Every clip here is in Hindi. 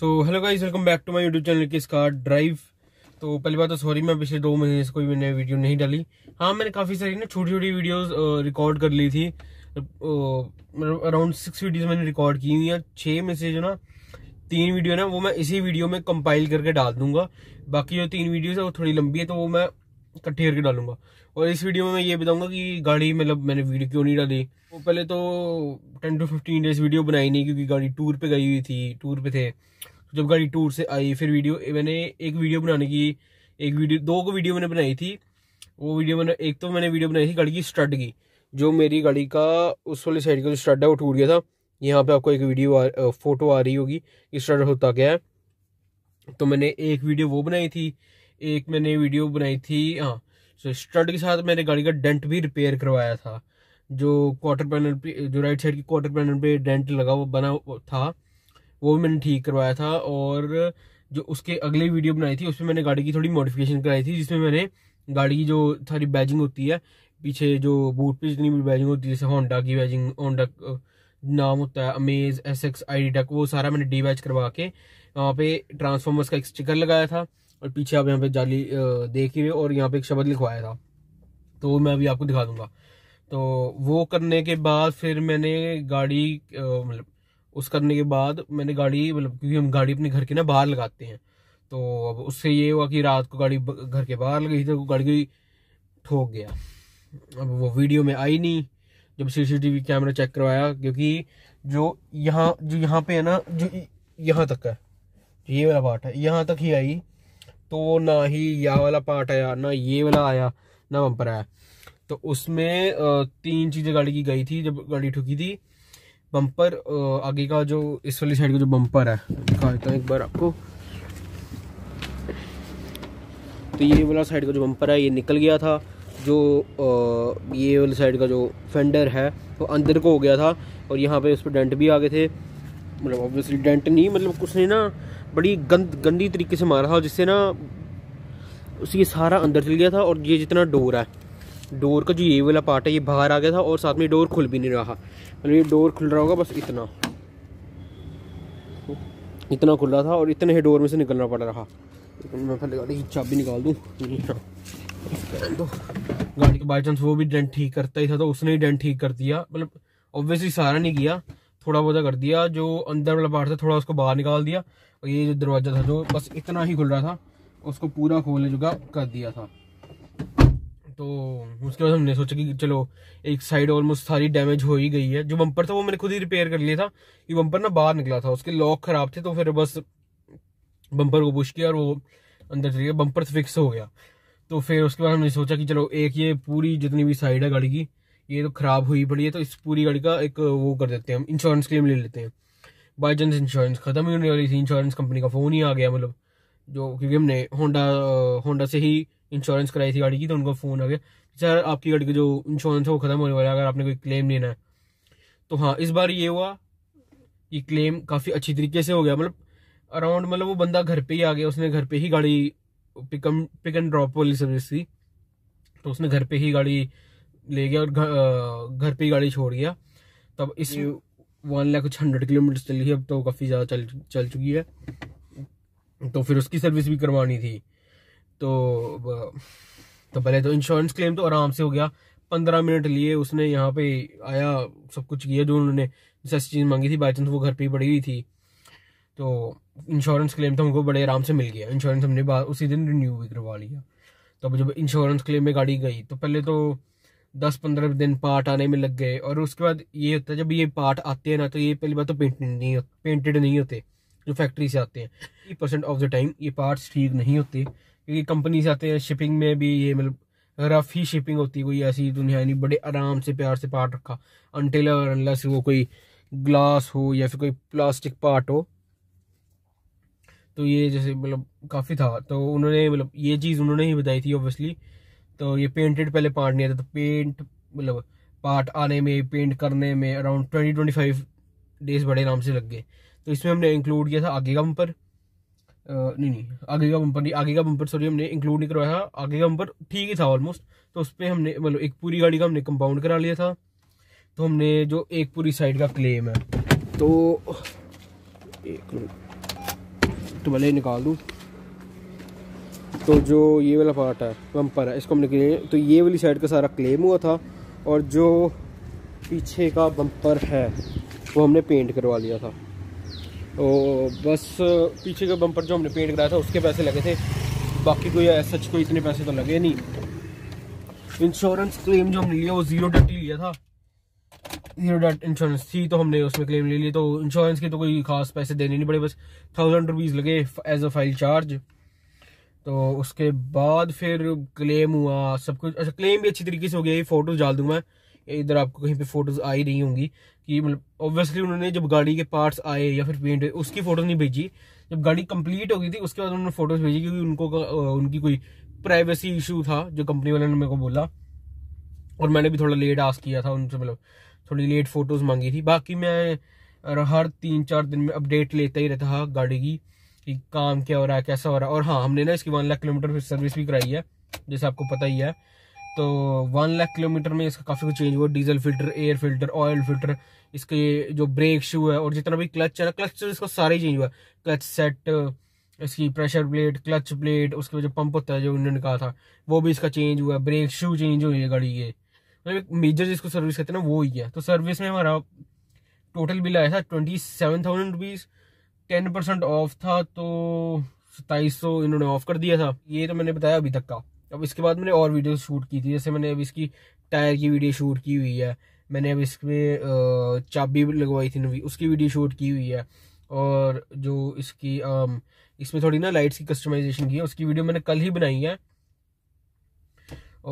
so hello guys welcome back to my YouTube channel किस कार ड्राइव तो पहली बात तो सॉरी मैं पिछले दो महीने से कोई मैंने वीडियो नहीं डाली हाँ मैंने काफ़ी सारी ना छोटी छोटी वीडियोस रिकॉर्ड कर ली थी मतलब अराउंड सिक्स वीडियोस मैंने रिकॉर्ड की हुई हैं छः में से जो ना तीन वीडियो ना वो मैं इसी वीडियो में कंपाइल करके डाल दूंगा बाकी जो तीन वीडियोज़ है वो थोड़ी लंबी है तो वो मैं इकट्ठी करके डालूंगा और इस वीडियो में मैं ये बताऊंगा कि गाड़ी मतलब मैंने वीडियो क्यों नहीं डाली वो पहले तो ten to fifteen days video बनाई नहीं क्योंकि गाड़ी टूर पे गई हुई थी टूर पे थे जब गाड़ी टूर से आई फिर वीडियो मैंने एक वीडियो बनाने की एक वीडियो दो को वीडियो मैंने बनाई थी वो वीडियो मैंने एक तो मैंने वीडियो बनाई थी गाड़ी की स्टड की जो मेरी गाड़ी का उस वाली साइड का जो स्टड है वो टूट गया था यहाँ पर आपको एक वीडियो आ, फोटो आ रही होगी कि स्टड होता क्या है तो मैंने एक वीडियो वो बनाई थी एक मैंने वीडियो बनाई थी हाँ सो तो स्टड के साथ मैंने गाड़ी का डेंट भी रिपेयर करवाया था जो क्वार्टर पैनल पे जो राइट साइड की क्वार्टर पैनल पे डेंट लगा हुआ बना था वो भी मैंने ठीक करवाया था और जो उसके अगली वीडियो बनाई थी उसमें मैंने गाड़ी की थोड़ी मॉडिफिकेशन कराई थी जिसमें मैंने गाड़ी की जो सारी बैजिंग होती है पीछे जो बूट पे जितनी भी बैजिंग होती है जैसे होंडा की बैजिंग होंडा नाम होता है Amaze S X I D टक वो सारा मैंने डी बैच करवा के वहाँ पे ट्रांसफॉर्मर्स का एक स्टिकर लगाया था और पीछे आप यहाँ पे जाली देख ही रहे और यहाँ पे एक शब्द लिखवाया था तो मैं अभी आपको दिखा दूंगा तो वो करने के बाद फिर मैंने गाड़ी मतलब उस करने के बाद मैंने गाड़ी मतलब क्योंकि हम गाड़ी अपने घर के ना बाहर लगाते हैं तो अब उससे ये हुआ कि रात को गाड़ी घर के बाहर लगी थी तो गाड़ी की ठोक गया अब वो वीडियो में आई नहीं जब सीसीटीवी कैमरा चेक करवाया क्योंकि जो यहाँ जो यहाँ पे है ना जो यहाँ तक है ये वाला पार्ट है यहाँ तक ही आई तो वो ना ही यह वाला पार्ट आया ना ये वाला आया ना बम्पर आया तो उसमें तीन चीज़ें गाड़ी की गई थी जब गाड़ी ठुकी थी बम्पर आगे का जो इस वाली साइड का जो बम्पर है दिखा देता हूँ एक बार आपको तो ये वाला साइड का जो बम्पर है ये निकल गया था जो ये वाली साइड का जो फेंडर है वो तो अंदर को हो गया था और यहाँ पे उस पर डेंट भी आ गए थे मतलब ऑब्वियसली डेंट नहीं मतलब उसने ना बड़ी गंद गंदी तरीके से मारा था जिससे ना उस ये सारा अंदर चल गया था और ये जितना डोर है डोर का जो ये वाला पार्ट है ये बाहर आ गया था और साथ में डोर खुल भी नहीं रहा मतलब ये डोर खुल रहा होगा बस इतना इतना खुल रहा था और इतने ही डोर में से निकलना पड़ रहा मैं पहले गाड़ी की चाबी निकाल दूँ तो गाड़ी का बाई चांस वो भी डेंट ठीक करता ही था तो उसने ही डेंट ठीक कर दिया मतलब ऑब्वियसली सारा नहीं किया थोड़ा बहुत कर दिया जो अंदर वाला पार्ट था थोड़ा उसको बाहर निकाल दिया और ये जो दरवाज़ा था जो बस इतना ही खुल रहा था उसको पूरा खोलने चुका कर दिया था तो उसके बाद हमने सोचा कि चलो एक साइड ऑलमोस्ट सारी डैमेज हो ही गई है जो बम्पर था वो मैंने खुद ही रिपेयर कर लिया था कि बम्पर ना बाहर निकला था उसके लॉक ख़राब थे तो फिर बस बम्पर को पुश किया और वो अंदर चले गया बम्पर फिक्स हो गया तो फिर उसके बाद हमने सोचा कि चलो एक ये पूरी जितनी भी साइड है गाड़ी की ये तो ख़राब हुई पड़ी है तो इस पूरी गाड़ी का एक वो कर देते हैं हम इंश्योरेंस क्लेम ले लेते हैं बाई चांस इंश्योरेंस ख़त्म ही होने वाली थी इंश्योरेंस कंपनी का फ़ोन ही आ गया मतलब जो क्योंकि हमने होंडा होंडा से ही इंश्योरेंस कराई थी गाड़ी की तो उनका फ़ोन आ गया सर अच्छा, आपकी गाड़ी का जो इंश्योरेंस है वो ख़त्म होने वाला है अगर आपने कोई क्लेम लेना है तो हाँ इस बार ये हुआ कि क्लेम काफ़ी अच्छी तरीके से हो गया मतलब अराउंड मतलब वो बंदा घर पे ही आ गया उसने घर पे ही गाड़ी पिकम पिक एंड ड्रॉप वाली सर्विस थी तो उसने घर पे ही गाड़ी ले गया और घर पे ही गाड़ी छोड़ गया तब इस वन लाख कुछ हंड्रेड किलोमीटर चली है अब तो काफ़ी ज़्यादा चल चल चुकी है तो फिर उसकी सर्विस भी करवानी थी तो तो पहले तो इंश्योरेंस क्लेम तो आराम से हो गया पंद्रह मिनट लिए उसने यहाँ पे आया सब कुछ किया जो उन्होंने जैसे चीज़ मांगी थी बाई चांस वो घर पे ही पड़ी हुई थी तो इंश्योरेंस क्लेम तो हमको बड़े आराम से मिल गया इंश्योरेंस हमने उसी दिन रिन्यू भी करवा लिया तो जब इंश्योरेंस क्लेम में गाड़ी गई तो पहले तो दस पंद्रह दिन पार्ट आने में लग गए और उसके बाद ये होता है जब ये पार्ट आते हैं ना तो ये पहली बात तो पेंटेड नहीं होते पेंटेड नहीं होते जो फैक्ट्री से आते हैं eighty percent of the time ये पार्ट्स ठीक नहीं होते क्योंकि कंपनी से आते हैं शिपिंग में भी ये मतलब रफ ही शिपिंग होती है कोई ऐसी दुनिया नहीं बड़े आराम से प्यार से पार्ट रखा अनटिल और अनलस वो कोई ग्लास हो या फिर कोई प्लास्टिक पार्ट हो तो ये जैसे मतलब काफ़ी था तो उन्होंने मतलब ये चीज़ उन्होंने ही बताई थी ऑब्वियसली तो ये पेंटेड पहले पार्ट नहीं आता तो पेंट मतलब पार्ट आने में पेंट करने में around twenty twenty five days बड़े आराम से लग गए तो इसमें हमने इंक्लूड किया था आगे का बम्पर नहीं नहीं आगे का बम्पर नहीं आगे का बम्पर सॉरी हमने इंक्लूड नहीं करवाया था आगे का बम्पर ठीक ही था ऑलमोस्ट तो उस पर हमने मतलब एक पूरी गाड़ी का हमने कंपाउंड करा लिया था तो हमने जो एक पूरी साइड का क्लेम है तो एक तो भले निकाल दूँ तो जो ये वाला पार्ट है बम्पर है इसको हमने लिए तो ये वाली साइड का सारा क्लेम हुआ था और जो पीछे का बम्पर है वो हमने पेंट करवा लिया था तो बस पीछे का बम्पर जो हमने पेंट कराया था उसके पैसे लगे थे बाकी कोई सच कोई इतने पैसे तो लगे नहीं इंश्योरेंस क्लेम जो हमने लिया वो ज़ीरो डट ही लिया था जीरो डेट इंश्योरेंस थी तो हमने उसमें क्लेम ले लिया तो इंश्योरेंस के तो कोई खास पैसे देने नहीं पड़े बस थाउजेंड रुपीज़ लगे एज अ फाइल चार्ज तो उसके बाद फिर क्लेम हुआ सब कुछ अच्छा क्लेम भी अच्छी तरीके से हो गया ये फोटोज़ डाल दूँ मैं इधर आपको कहीं पे फोटोज़ आ ही नहीं होंगी कि मतलब ऑब्वियसली उन्होंने जब गाड़ी के पार्ट्स आए या फिर पेंट उसकी फ़ोटोज़ नहीं भेजी जब गाड़ी कंप्लीट हो गई थी उसके बाद उन्होंने फ़ोटोज़ भेजी क्योंकि उनको उनकी कोई प्राइवेसी इशू था जो कंपनी वाले ने मेरे को बोला और मैंने भी थोड़ा लेट आस किया था उनसे मतलब थोड़ी लेट फ़ोटोज़ मांगी थी बाकी मैं हर तीन चार दिन में अपडेट लेता ही रहता गाड़ी की कि काम क्या हो रहा है कैसा हो रहा है और हाँ हमने ना इसकी वन लाख किलोमीटर सर्विस भी कराई है जैसे आपको पता ही है तो वन लाख किलोमीटर में इसका काफ़ी कुछ चेंज हुआ diesel filter air filter oil filter इसके जो ब्रेक शू है और जितना भी क्लच है ना क्लच इसका सारे चेंज हुआ क्लच सेट इसकी प्रेशर प्लेट क्लच प्लेट उसके जो पंप होता है जो उन्होंने कहा था वो भी इसका चेंज हुआ ब्रेक शू चेंज हुई है गाड़ी के मतलब एक मेजर जिसको सर्विस कहते हैं ना वो ही है तो सर्विस में हमारा टोटल बिल आया था twenty seven thousand rupees ten percent off था तो सताईस सौ इन्होंने ऑफ कर दिया था ये तो मैंने बताया अभी तक का अब इसके बाद मैंने और वीडियो शूट की थी जैसे मैंने अब इसकी टायर की वीडियो शूट की हुई है मैंने अब इसमें चाबी लगवाई थी नवी उसकी वीडियो शूट की हुई है और जो इसकी इसमें थोड़ी ना लाइट्स की कस्टमाइजेशन की है उसकी वीडियो मैंने कल ही बनाई है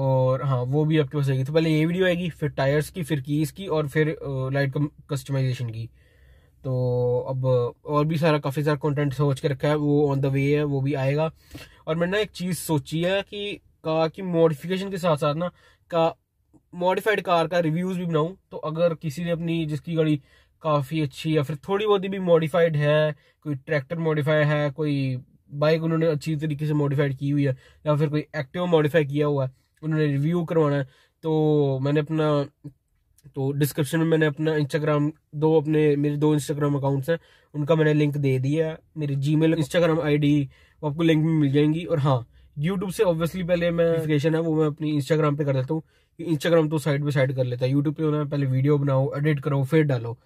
और हाँ वो भी आपके पास आएगी तो पहले ये वीडियो आएगी फिर टायर्स की फिर कीज़ की और फिर लाइट कस्टमाइजेशन की तो अब और भी सारा काफ़ी सारा कंटेंट सोच के रखा है वो ऑन द वे है वो भी आएगा और मैंने ना एक चीज़ सोची है कि कार की मॉडिफिकेशन के साथ साथ ना का मॉडिफाइड कार का रिव्यूज़ भी बनाऊँ तो अगर किसी ने अपनी जिसकी गाड़ी काफ़ी अच्छी या फिर थोड़ी बहुत भी मॉडिफाइड है कोई ट्रैक्टर मॉडिफाई है कोई बाइक उन्होंने अच्छी तरीके से मॉडिफाइड की हुई है या फिर कोई एक्टिव मॉडिफाई किया हुआ है उन्होंने रिव्यू करवाना है तो मैंने अपना तो डिस्क्रिप्शन में मैंने अपना इंस्टाग्राम दो अपने मेरे दो इंस्टाग्राम अकाउंट्स हैं उनका मैंने लिंक दे दिया मेरे जी मेल इंस्टाग्राम आई आपको लिंक में मिल जाएंगी और हाँ यूट्यूब से ऑब्वियसली पहले मैं नोटिफिकेशन है वो मैं अपनी इंस्टाग्राम पे कर देता हूँ इंस्टाग्राम तो साइड बाई साइड कर लेता है यूट्यूब पे होना पहले वीडियो बनाओ एडिट करो फिर डालो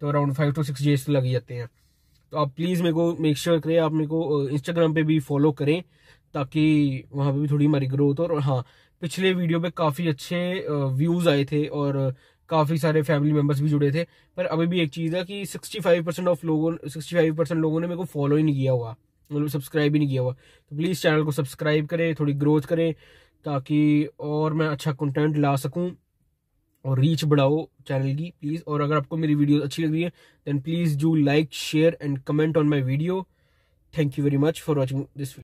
तो around five to six days लग जाते हैं तो आप प्लीज़ मेरे को मेक श्योर करें आप मेरे को इंस्टाग्राम पे भी फॉलो करें ताकि वहाँ पे भी थोड़ी हमारी ग्रोथ हो और हाँ पिछले वीडियो पे काफ़ी अच्छे व्यूज़ आए थे और काफ़ी सारे फैमिली मेम्बर्स भी जुड़े थे पर अभी भी एक चीज़ है कि सिक्सटी फाइव परसेंट ऑफ लोगों सिक्सटी फाइव परसेंट लोगों ने मेरे को फॉलो ही नहीं किया हुआ मतलब सब्सक्राइब ही नहीं किया हुआ तो प्लीज़ चैनल को सब्सक्राइब करें थोड़ी ग्रोथ करें ताकि और मैं अच्छा कंटेंट ला सकूं और रीच बढ़ाओ चैनल की प्लीज़ और अगर आपको मेरी वीडियो अच्छी लग रही है then please do like share and comment on my video thank you very much for watching this